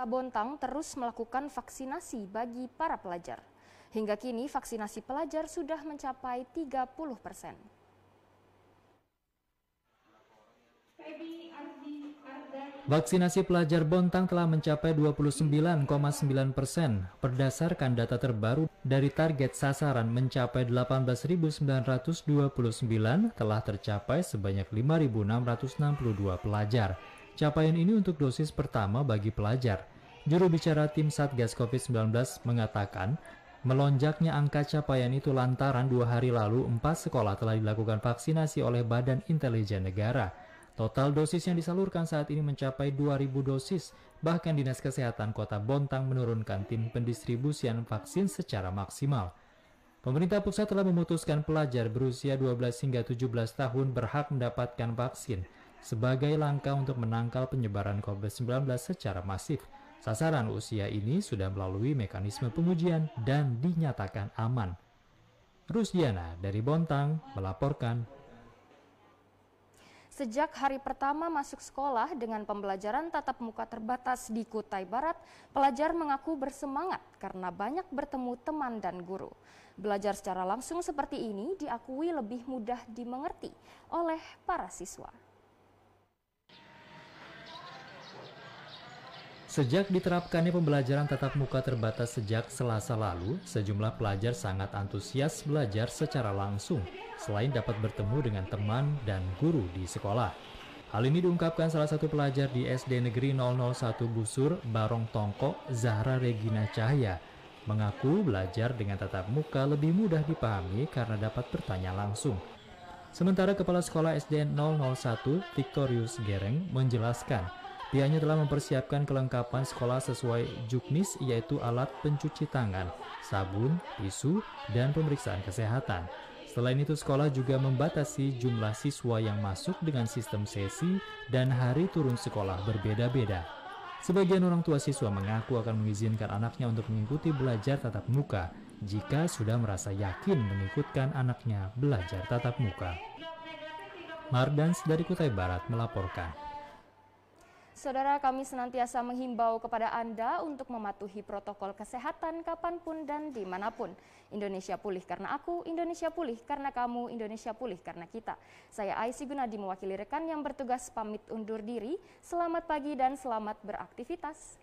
Kota Bontang terus melakukan vaksinasi bagi para pelajar. Hingga kini vaksinasi pelajar sudah mencapai 30 persen. Vaksinasi pelajar Bontang telah mencapai 29,9 persen berdasarkan data terbaru dari target sasaran mencapai 18.929 telah tercapai sebanyak 5.662 pelajar. Capaian ini untuk dosis pertama bagi pelajar. Juru bicara tim Satgas COVID-19 mengatakan, melonjaknya angka capaian itu lantaran dua hari lalu empat sekolah telah dilakukan vaksinasi oleh Badan Intelijen Negara. Total dosis yang disalurkan saat ini mencapai 2.000 dosis, bahkan Dinas Kesehatan Kota Bontang menurunkan tim pendistribusian vaksin secara maksimal. Pemerintah pusat telah memutuskan pelajar berusia 12 hingga 17 tahun berhak mendapatkan vaksin sebagai langkah untuk menangkal penyebaran COVID-19 secara masif. Sasaran usia ini sudah melalui mekanisme pengujian dan dinyatakan aman. Rusdiana dari Bontang melaporkan. Sejak hari pertama masuk sekolah dengan pembelajaran tatap muka terbatas di Kutai Barat, pelajar mengaku bersemangat karena banyak bertemu teman dan guru. Belajar secara langsung seperti ini diakui lebih mudah dimengerti oleh para siswa. Sejak diterapkannya pembelajaran tatap muka terbatas sejak Selasa lalu, sejumlah pelajar sangat antusias belajar secara langsung, selain dapat bertemu dengan teman dan guru di sekolah. Hal ini diungkapkan salah satu pelajar di SD Negeri 001 Busur, Barong Tongko, Zahra Regina Cahya, mengaku belajar dengan tatap muka lebih mudah dipahami karena dapat bertanya langsung. Sementara Kepala Sekolah SD 001, Victorius Gereng, menjelaskan, Pihaknya telah mempersiapkan kelengkapan sekolah sesuai juknis yaitu alat pencuci tangan, sabun, tisu, dan pemeriksaan kesehatan. Selain itu, sekolah juga membatasi jumlah siswa yang masuk dengan sistem sesi dan hari turun sekolah berbeda-beda. Sebagian orang tua siswa mengaku akan mengizinkan anaknya untuk mengikuti belajar tatap muka jika sudah merasa yakin mengikutkan anaknya belajar tatap muka. Mardans dari Kutai Barat melaporkan. Saudara kami senantiasa menghimbau kepada Anda untuk mematuhi protokol kesehatan kapanpun dan dimanapun. Indonesia pulih karena aku, Indonesia pulih karena kamu, Indonesia pulih karena kita. Saya Aisy Gunadi mewakili rekan yang bertugas pamit undur diri. Selamat pagi dan selamat beraktivitas.